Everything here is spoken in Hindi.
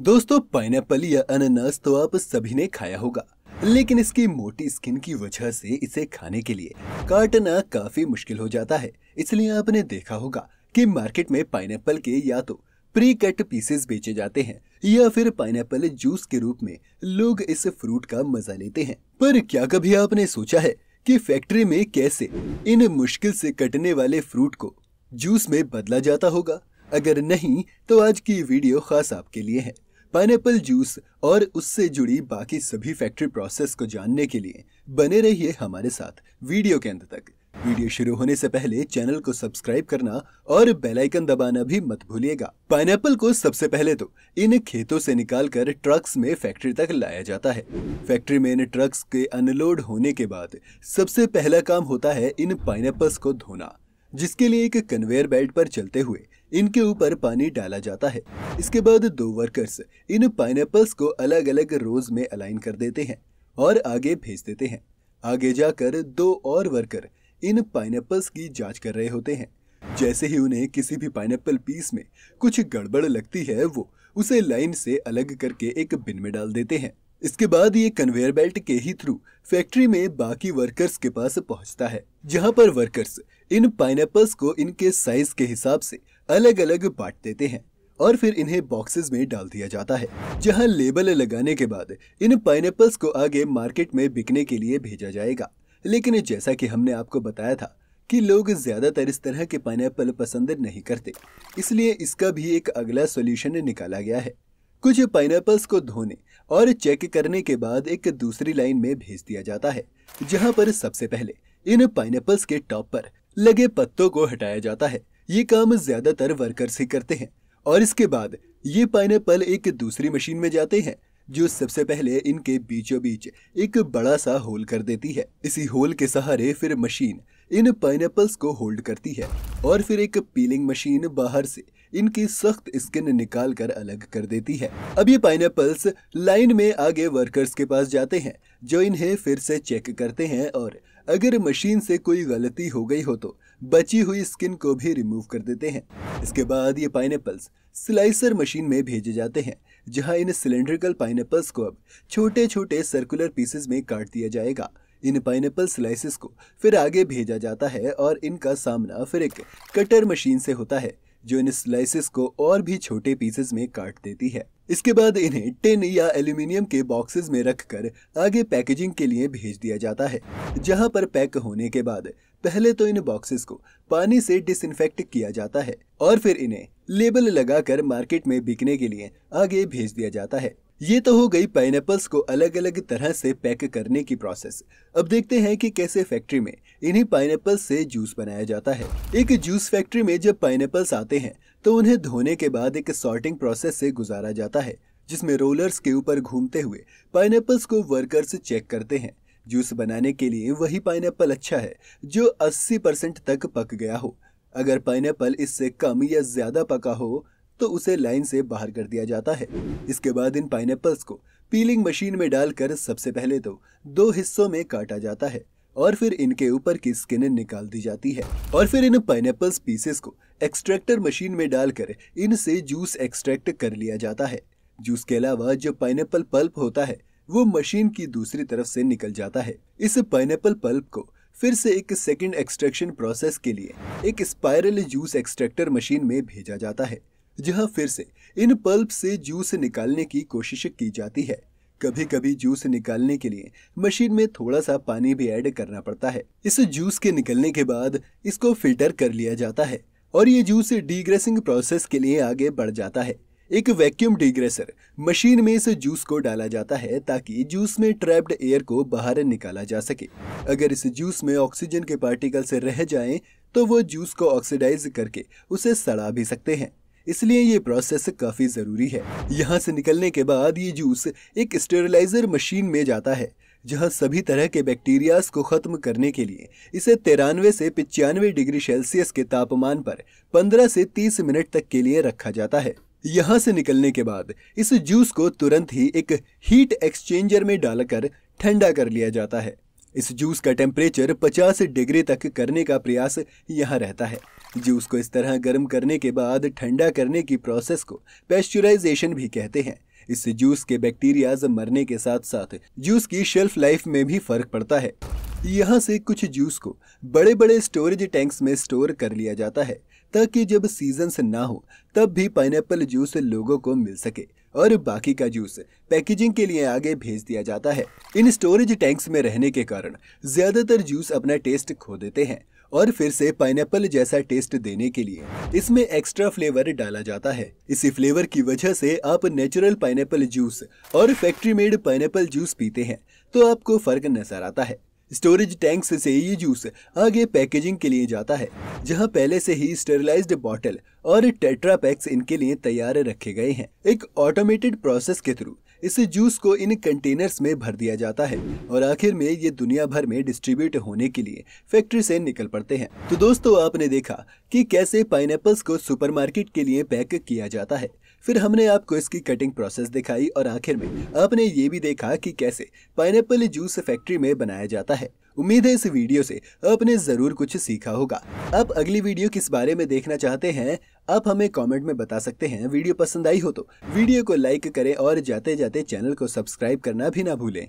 दोस्तों पाइन या अनानास तो आप सभी ने खाया होगा लेकिन इसकी मोटी स्किन की वजह से इसे खाने के लिए काटना काफी मुश्किल हो जाता है इसलिए आपने देखा होगा कि मार्केट में पाइनएप्पल के या तो प्री कट पीसेस बेचे जाते हैं या फिर पाइन जूस के रूप में लोग इस फ्रूट का मजा लेते हैं पर क्या कभी आपने सोचा है कि फैक्ट्री में कैसे इन मुश्किल से कटने वाले फ्रूट को जूस में बदला जाता होगा अगर नहीं तो आज की वीडियो खास आपके लिए है पाइनएप्पल जूस और उससे जुड़ी बाकी सभी फैक्ट्री प्रोसेस को जानने के लिए बने रहिए हमारे साथ वीडियो के अंत तक वीडियो शुरू होने से पहले चैनल को सब्सक्राइब करना और बेल आइकन दबाना भी मत भूलिएगा पाइनएप्पल को सबसे पहले तो इन खेतों से निकालकर ट्रक्स में फैक्ट्री तक लाया जाता है फैक्ट्री में इन ट्रक्स के अनलोड होने के बाद सबसे पहला काम होता है इन पाइनएप्पल्स को धोना जिसके लिए एक कन्वेयर बेल्ट पर चलते हुए इनके ऊपर पानी डाला जाता है इसके बाद दो वर्कर्स इन पाइन को अलग अलग रोज में अलाइन कर देते हैं और आगे भेज देते हैं आगे जाकर दो और वर्कर इन पाइन की जांच कर रहे होते हैं जैसे ही उन्हें किसी भी पाइन पीस में कुछ गड़बड़ लगती है वो उसे लाइन से अलग करके एक बिन में डाल देते हैं इसके बाद ये कन्वेयर बेल्ट के ही थ्रू फैक्ट्री में बाकी वर्कर्स के पास पहुंचता है जहां पर वर्कर्स इन पाइन को इनके साइज के हिसाब से अलग अलग बांट देते हैं और फिर इन्हें बॉक्सेस में डाल दिया जाता है जहां लेबल लगाने के बाद इन पाइन को आगे मार्केट में बिकने के लिए भेजा जाएगा लेकिन जैसा की हमने आपको बताया था की लोग ज़्यादातर इस तरह के पाइन पसंद नहीं करते इसलिए इसका भी एक अगला सोल्यूशन निकाला गया है कुछ पाइनएपल्स को धोने और चेक करने के बाद एक दूसरी लाइन में भेज दिया जाता है जहाँ पर सबसे पहले इन पाइनएपल्स के टॉप पर लगे पत्तों को हटाया जाता है ये काम ज्यादातर वर्कर्स ही करते हैं और इसके बाद ये पाइनएपल एक दूसरी मशीन में जाते हैं जो सबसे पहले इनके बीचों बीच एक बड़ा सा होल कर देती है इसी होल के सहारे फिर मशीन इन पाइनएपल्स को होल्ड करती है और फिर एक पीलिंग मशीन बाहर से इनकी सख्त स्किन निकाल कर अलग कर देती है अब ये पाइन लाइन में आगे वर्कर्स के पास जाते हैं जो इन्हें फिर से चेक करते हैं और अगर मशीन से कोई गलती हो गई हो तो बची हुई स्किन को भी रिमूव कर देते हैं इसके बाद ये पाइन स्लाइसर मशीन में भेजे जाते हैं जहां इन सिलेंड्रिकल पाइन को अब छोटे छोटे सर्कुलर पीसेस में काट दिया जाएगा इन पाइन स्लाइसिस को फिर आगे भेजा जाता है और इनका सामना फिर एक कटर मशीन से होता है जो इन स्लाइसेस को और भी छोटे पीसेस में काट देती है इसके बाद इन्हें टिन या एल्यूमिनियम के बॉक्सेस में रखकर आगे पैकेजिंग के लिए भेज दिया जाता है जहां पर पैक होने के बाद पहले तो इन बॉक्सेस को पानी से डिस किया जाता है और फिर इन्हें लेबल लगाकर मार्केट में बिकने के लिए आगे भेज दिया जाता है ये तो हो गई पाइन को अलग अलग तरह से पैक करने की प्रोसेस अब देखते हैं कि कैसे फैक्ट्री में इन्हीं पाइन से जूस बनाया जाता है एक जूस फैक्ट्री में जब पाइन आते हैं तो उन्हें धोने के बाद एक सॉर्टिंग प्रोसेस से गुजारा जाता है जिसमें रोलर्स के ऊपर घूमते हुए पाइन को वर्कर्स चेक करते हैं जूस बनाने के लिए वही पाइन अच्छा है जो अस्सी तक पक गया हो अगर पाइन इससे कम या ज्यादा पका हो तो उसे लाइन से बाहर कर दिया जाता है इसके बाद इन पाइन को पीलिंग मशीन में डालकर सबसे पहले तो दो हिस्सों में काटा जाता है और फिर इनके ऊपर की स्किन निकाल दी जाती है और फिर इन पाइन पीसेस को एक्सट्रैक्टर मशीन में डालकर इनसे जूस एक्सट्रैक्ट कर लिया जाता है जूस के अलावा जो पाइन पल्प होता है वो मशीन की दूसरी तरफ से निकल जाता है इस पाइन पल्प को फिर से एक सेकेंड एक्सट्रैक्शन प्रोसेस के लिए एक स्पाइरल जूस एक्सट्रैक्टर मशीन में भेजा जाता है जहां फिर से इन पल्प से जूस निकालने की कोशिश की जाती है कभी कभी जूस निकालने के लिए मशीन में थोड़ा सा पानी भी ऐड करना पड़ता है इस जूस के निकलने के बाद इसको फिल्टर कर लिया जाता है और ये जूस डीग्रेसिंग प्रोसेस के लिए आगे बढ़ जाता है एक वैक्यूम डिग्रेसर मशीन में इस जूस को डाला जाता है ताकि जूस में ट्रैप्ड एयर को बाहर निकाला जा सके अगर इस जूस में ऑक्सीजन के पार्टिकल्स रह जाएं तो वो जूस को ऑक्सीडाइज करके उसे सड़ा भी सकते हैं इसलिए ये प्रोसेस काफ़ी ज़रूरी है यहाँ से निकलने के बाद ये जूस एक स्टेरिलाईजर मशीन में जाता है जहाँ सभी तरह के बैक्टीरिया को ख़त्म करने के लिए इसे तिरानवे से पिचानवे डिग्री सेल्सियस के तापमान पर 15 से 30 मिनट तक के लिए रखा जाता है यहाँ से निकलने के बाद इस जूस को तुरंत ही एक हीट एक्सचेंजर में डालकर ठंडा कर लिया जाता है इस जूस का टेम्परेचर 50 डिग्री तक करने का प्रयास यहाँ रहता है जूस को इस तरह गर्म करने के बाद ठंडा करने की प्रोसेस को पेस्चुराइजेशन भी कहते हैं इस जूस के बैक्टीरियाज मरने के साथ साथ जूस की शेल्फ लाइफ में भी फर्क पड़ता है यहाँ से कुछ जूस को बड़े बड़े स्टोरेज टैंक्स में स्टोर कर लिया जाता है ताकि जब सीजन ना हो तब भी पाइनएप्पल जूस लोगों को मिल सके और बाकी का जूस पैकेजिंग के लिए आगे भेज दिया जाता है इन स्टोरेज टैंक्स में रहने के कारण ज्यादातर जूस अपना टेस्ट खो देते हैं और फिर से पाइनएप्पल जैसा टेस्ट देने के लिए इसमें एक्स्ट्रा फ्लेवर डाला जाता है इसी फ्लेवर की वजह से आप नेचुरल पाइनएप्पल जूस और फैक्ट्री मेड पाइनएप्पल जूस पीते हैं तो आपको फर्क नजर आता है स्टोरेज टैंक से ये जूस आगे पैकेजिंग के लिए जाता है जहां पहले से ही स्टेरिलाईज बॉटल और टेट्रा पैक्स इनके लिए तैयार रखे गए हैं एक ऑटोमेटेड प्रोसेस के थ्रू इस जूस को इन कंटेनर्स में भर दिया जाता है और आखिर में ये दुनिया भर में डिस्ट्रीब्यूट होने के लिए फैक्ट्री से निकल पड़ते हैं तो दोस्तों आपने देखा कि कैसे पाइन को सुपरमार्केट के लिए पैक किया जाता है फिर हमने आपको इसकी कटिंग प्रोसेस दिखाई और आखिर में आपने ये भी देखा कि कैसे पाइनएप्पल जूस फैक्ट्री में बनाया जाता है उम्मीद है इस वीडियो से आपने जरूर कुछ सीखा होगा आप अगली वीडियो किस बारे में देखना चाहते हैं आप हमें कमेंट में बता सकते हैं वीडियो पसंद आई हो तो वीडियो को लाइक करें और जाते जाते चैनल को सब्सक्राइब करना भी ना भूलें